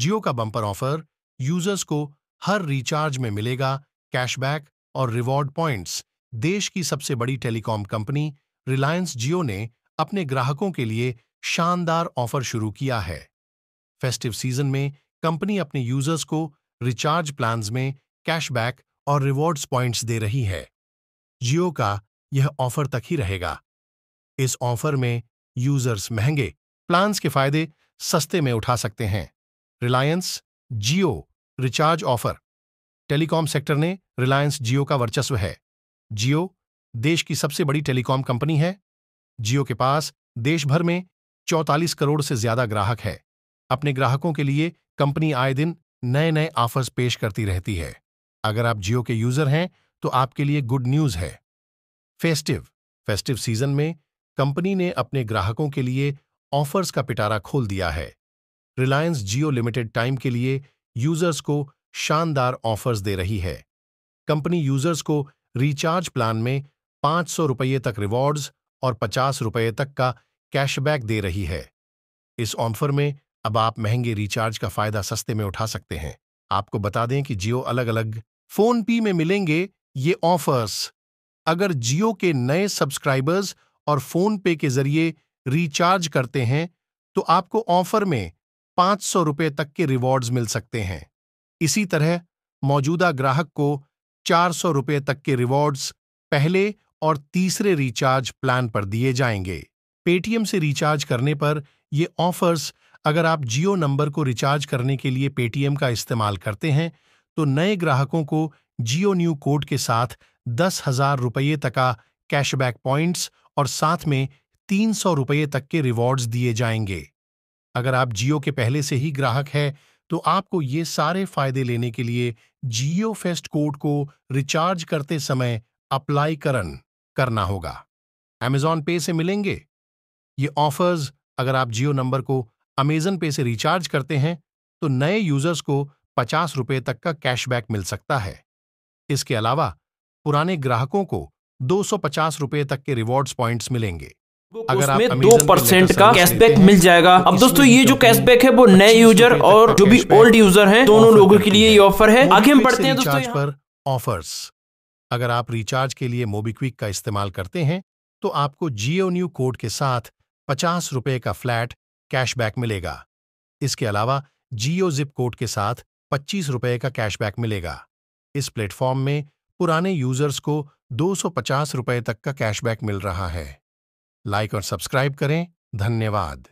जियो का bumper offer users को हर recharge में मिलेगा कैशबैक और रिवॉर्ड पॉइंट्स देश की सबसे बड़ी टेलीकॉम कंपनी रिलायंस जियो ने अपने ग्राहकों के लिए शानदार ऑफर शुरू किया है फेस्टिव सीजन में कंपनी अपने यूजर्स को रिचार्ज प्लान में कैशबैक और रिवॉर्ड्स पॉइंट्स दे रही है जियो का यह ऑफर तक ही रहेगा इस ऑफर में यूजर्स महंगे प्लान्स के फायदे सस्ते में उठा सकते हैं Reliance Jio recharge offer telecom sector ने रिलायंस जियो का वर्चस्व है जियो देश की सबसे बड़ी टेलीकॉम कंपनी है जियो के पास देश भर में 44 करोड़ से ज्यादा ग्राहक है अपने ग्राहकों के लिए कंपनी आए दिन नए नए ऑफर्स पेश करती रहती है अगर आप जियो के यूजर हैं तो आपके लिए गुड न्यूज है फेस्टिव फेस्टिव सीजन में कंपनी ने अपने ग्राहकों के लिए ऑफर्स का पिटारा खोल दिया है रिलायंस जियो लिमिटेड टाइम के लिए यूजर्स को शानदार ऑफर्स दे रही है कंपनी यूजर्स को रिचार्ज प्लान में पांच सौ रुपये तक रिवॉर्ड्स और पचास रुपये तक का कैशबैक दे रही है इस ऑफर में अब आप महंगे रिचार्ज का फायदा सस्ते में उठा सकते हैं आपको बता दें कि जियो अलग अलग फोन पी में मिलेंगे ये ऑफर्स अगर जियो के नए सब्सक्राइबर्स और फोन पे के जरिए रिचार्ज करते हैं तो आपको ऑफर में पाँच सौ रुपये तक के रिवॉर्ड्स मिल सकते हैं इसी तरह मौजूदा ग्राहक को चार सौ रुपये तक के रिवॉर्ड्स पहले और तीसरे रिचार्ज प्लान पर दिए जाएंगे पेटीएम से रिचार्ज करने पर ये ऑफर्स अगर आप जियो नंबर को रिचार्ज करने के लिए पेटीएम का इस्तेमाल करते हैं तो नए ग्राहकों को जियो न्यू कोड के साथ दस हजार रुपये तक का कैशबैक पॉइंट्स और साथ में तीन सौ रुपये तक के रिवॉर्ड्स दिए जाएंगे अगर आप जियो के पहले से ही ग्राहक हैं तो आपको ये सारे फायदे लेने के लिए जियो फेस्ट कोड को रिचार्ज करते समय अप्लाई करन करना होगा अमेजॉन पे से मिलेंगे ये ऑफर्स अगर आप जियो नंबर को अमेजन पे से रिचार्ज करते हैं तो नए यूजर्स को पचास रुपये तक का कैशबैक मिल सकता है इसके अलावा पुराने ग्राहकों को दो रुपए तक के रिवॉर्ड्स पॉइंट्स मिलेंगे अगर उसमें दो परसेंट का कैशबैक मिल जाएगा अब दोस्तों ये जो तो कैशबैक है वो नए यूजर और जो भी ओल्ड यूजर हैं दोनों लोगों के लिए ये ऑफर है आगे हम बढ़ते हैं दोस्तों पर ऑफर्स अगर आप रिचार्ज के लिए मोबीक्विक का इस्तेमाल करते हैं तो आपको जियो न्यू कोड के साथ पचास रुपए का फ्लैट कैशबैक मिलेगा इसके अलावा जियो जिप कोड के साथ पच्चीस रुपए का कैशबैक मिलेगा इस प्लेटफॉर्म में पुराने यूजर्स को दो सौ पचास रुपए तक का कैशबैक मिल रहा है लाइक और सब्सक्राइब करें धन्यवाद